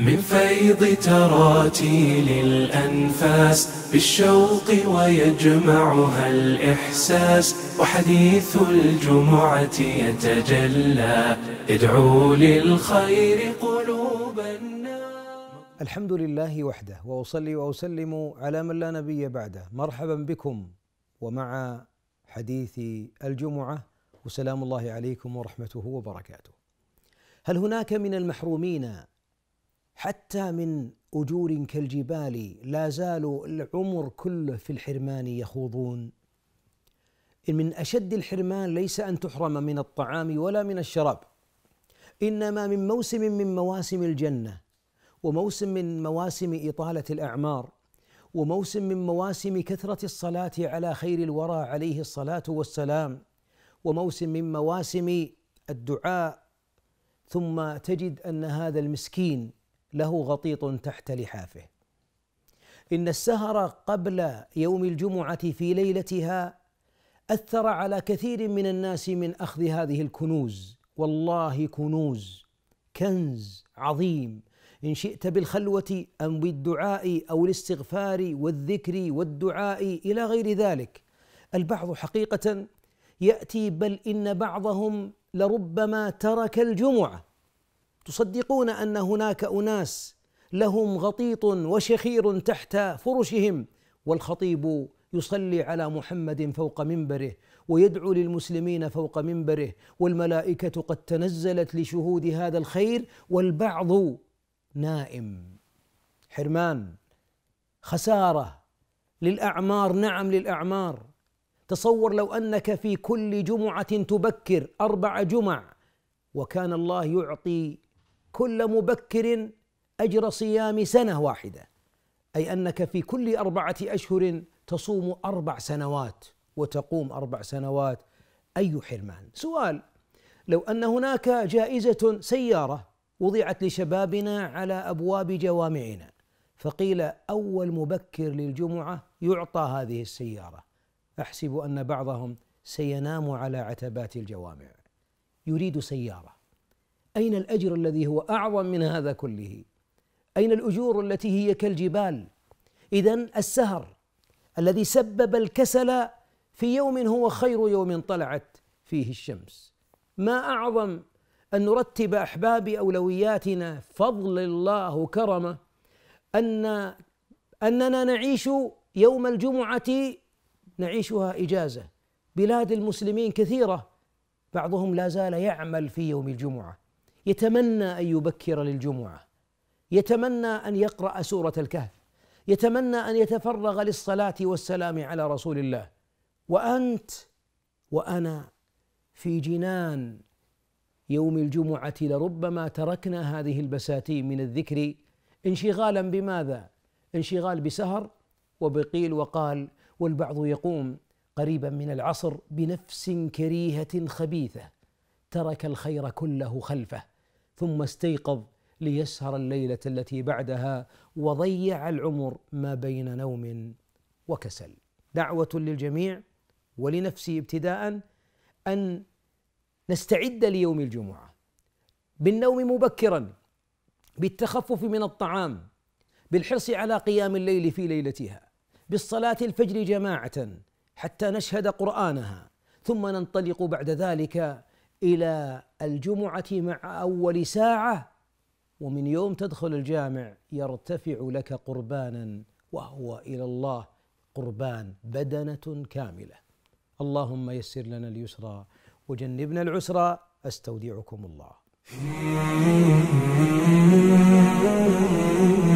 من فيض تراتيل الأنفاس بالشوق ويجمعها الإحساس وحديث الجمعة يتجلى ادعوا للخير قلوب الناس الحمد لله وحده وأصلي وأسلم على من لا نبي بعده مرحبا بكم ومع حديث الجمعة وسلام الله عليكم ورحمته وبركاته هل هناك من المحرومين حتى من أجور كالجبال لا زالوا العمر كله في الحرمان يخوضون إن من أشد الحرمان ليس أن تحرم من الطعام ولا من الشراب إنما من موسم من مواسم الجنة وموسم من مواسم إطالة الأعمار وموسم من مواسم كثرة الصلاة على خير الورى عليه الصلاة والسلام وموسم من مواسم الدعاء ثم تجد أن هذا المسكين له غطيط تحت لحافه ان السهر قبل يوم الجمعه في ليلتها اثر على كثير من الناس من اخذ هذه الكنوز والله كنوز كنز عظيم ان شئت بالخلوه ام بالدعاء او الاستغفار والذكر والدعاء الى غير ذلك البعض حقيقه ياتي بل ان بعضهم لربما ترك الجمعه تصدقون ان هناك اناس لهم غطيط وشخير تحت فرشهم والخطيب يصلي على محمد فوق منبره ويدعو للمسلمين فوق منبره والملائكه قد تنزلت لشهود هذا الخير والبعض نائم حرمان خساره للاعمار نعم للاعمار تصور لو انك في كل جمعه تبكر اربع جمع وكان الله يعطي كل مبكر اجر صيام سنه واحده اي انك في كل اربعه اشهر تصوم اربع سنوات وتقوم اربع سنوات اي حرمان سؤال لو ان هناك جائزه سياره وضعت لشبابنا على ابواب جوامعنا فقيل اول مبكر للجمعه يعطى هذه السياره احسب ان بعضهم سينام على عتبات الجوامع يريد سياره أين الأجر الذي هو أعظم من هذا كله؟ أين الأجور التي هي كالجبال؟ إذا السهر الذي سبب الكسل في يوم هو خير يوم طلعت فيه الشمس ما أعظم أن نرتب أحباب أولوياتنا فضل الله كرمه أن أننا نعيش يوم الجمعة نعيشها إجازة بلاد المسلمين كثيرة بعضهم لا زال يعمل في يوم الجمعه يتمنى ان يبكر للجمعه يتمنى ان يقرا سوره الكهف يتمنى ان يتفرغ للصلاه والسلام على رسول الله وانت وانا في جنان يوم الجمعه لربما تركنا هذه البساتين من الذكر انشغالا بماذا انشغال بسهر وبقيل وقال والبعض يقوم قريبا من العصر بنفس كريهه خبيثه ترك الخير كله خلفه ثم استيقظ ليسهر الليله التي بعدها وضيع العمر ما بين نوم وكسل دعوه للجميع ولنفسي ابتداء ان نستعد ليوم الجمعه بالنوم مبكرا بالتخفف من الطعام بالحرص على قيام الليل في ليلتها بالصلاه الفجر جماعه حتى نشهد قرانها ثم ننطلق بعد ذلك إلى الجمعة مع أول ساعة ومن يوم تدخل الجامع يرتفع لك قربانا وهو إلى الله قربان بدنة كاملة اللهم يسر لنا اليسرى وجنبنا العسرى أستودعكم الله